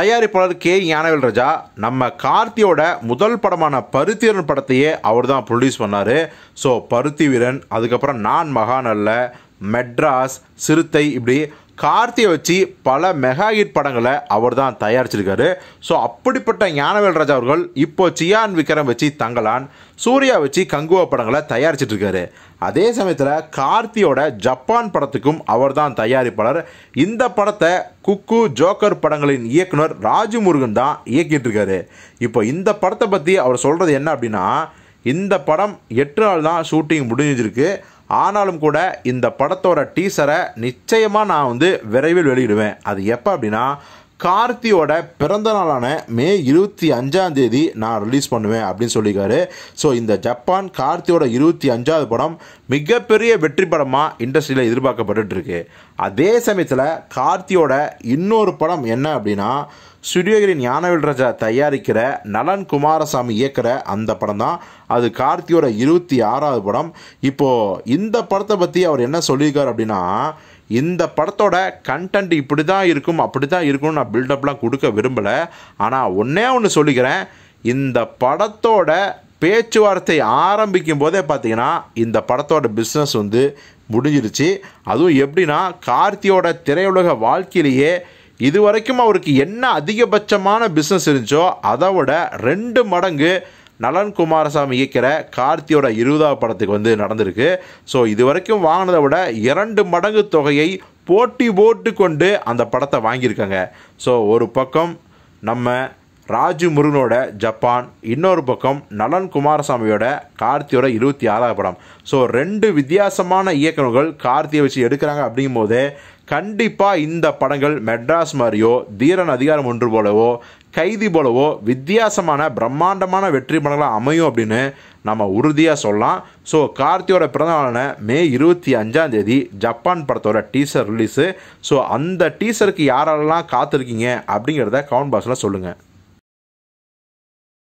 தயாரிப்பாளர் கே ஞானவேல் ராஜா நம்ம கார்த்தியோட முதல் படமான பருத்திவீரன் படத்தையே அவர் தான் ப்ரொடியூஸ் பண்ணார் ஸோ பருத்தி வீரன் அதுக்கப்புறம் நான் மகாநல்ல மெட்ராஸ் சிறுத்தை இப்படி கார்த்தியை வச்சு பல மெகா ஹிட் படங்களை அவர் தான் தயாரிச்சிருக்காரு ஸோ அப்படிப்பட்ட ஞானவேல் ராஜா அவர்கள் இப்போ சியான் விக்ரம் வச்சு தங்கலான் சூர்யா வச்சு கங்குவா படங்களை தயாரிச்சிட்டு இருக்காரு அதே சமயத்தில் கார்த்தியோட ஜப்பான் படத்துக்கும் அவர் தான் தயாரிப்பாளர் இந்த படத்தை குக்கு ஜோக்கர் படங்களின் இயக்குனர் ராஜு முருகன் தான் இயக்கிட்டு இருக்காரு இப்போ இந்த படத்தை பற்றி அவர் சொல்கிறது என்ன அப்படின்னா இந்த படம் எட்டு நாள் தான் ஷூட்டிங் முடிஞ்சிருக்கு ஆனாலும் கூட இந்த படத்தோட டீசரை நிச்சயமாக நான் வந்து விரைவில் வெளியிடுவேன் அது எப்போ அப்படின்னா கார்த்தியோட பிறந்த நாளான மே இருபத்தி அஞ்சாம் தேதி நான் ரிலீஸ் பண்ணுவேன் அப்படின்னு சொல்லியிருக்காரு ஸோ இந்த ஜப்பான் கார்த்தியோட இருபத்தி அஞ்சாவது படம் மிகப்பெரிய வெற்றி படமாக இண்டஸ்ட்ரியில் இருக்கு அதே சமயத்தில் கார்த்தியோட இன்னொரு படம் என்ன அப்படின்னா சுரியகிரி ஞானவேல் ராஜா தயாரிக்கிற நலன் குமாரசாமி இயக்கிற அந்த படம் தான் அது கார்த்தியோட இருபத்தி ஆறாவது படம் இப்போது இந்த படத்தை பற்றி அவர் என்ன சொல்லியிருக்கார் அப்படின்னா இந்த படத்தோட கண்டென்ட் இப்படி தான் இருக்கும் அப்படி தான் இருக்கும் நான் பில்டப்லாம் கொடுக்க விரும்பலை ஆனால் ஒன்றே ஒன்று சொல்லிக்கிறேன் இந்த படத்தோட பேச்சுவார்த்தை ஆரம்பிக்கும் போதே பார்த்தீங்கன்னா இந்த படத்தோட பிஸ்னஸ் வந்து முடிஞ்சிருச்சு அதுவும் எப்படின்னா கார்த்தியோட திரையுலக வாழ்க்கையிலேயே இது வரைக்கும் அவருக்கு என்ன அதிகபட்சமான பிஸ்னஸ் இருந்துச்சோ அதை விட ரெண்டு மடங்கு நலன் குமாரசாமி இயக்கிற கார்த்தியோட இருபதாவது படத்துக்கு வந்து நடந்திருக்கு ஸோ இது வரைக்கும் வாங்கினதை விட இரண்டு மடங்கு தொகையை போட்டி போட்டு கொண்டு அந்த படத்தை வாங்கியிருக்காங்க ஸோ ஒரு பக்கம் நம்ம ராஜு முருகனோட ஜப்பான் இன்னொரு பக்கம் நலன் குமாரசாமியோட கார்த்தியோட இருபத்தி ஆறாவது படம் ஸோ ரெண்டு வித்தியாசமான இயக்குநர்கள் கார்த்தியை வச்சு எடுக்கிறாங்க அப்படிங்கும் போது கண்டிப்பாக இந்த படங்கள் மெட்ராஸ் மாதிரியோ தீரன் அதிகாரம் ஒன்று போலவோ கைதி போலவோ வித்தியாசமான பிரம்மாண்டமான வெற்றி படங்களாக அமையும் அப்படின்னு நம்ம உறுதியாக சொல்லலாம் ஸோ கார்த்தியோட பிறந்தநாளான மே இருபத்தி அஞ்சாம் தேதி ஜப்பான் படத்தோட டீசர் ரிலீஸு ஸோ அந்த டீசருக்கு யாரெல்லாம் காத்திருக்கீங்க அப்படிங்கிறத கவுண்ட் பாக்ஸில் சொல்லுங்கள்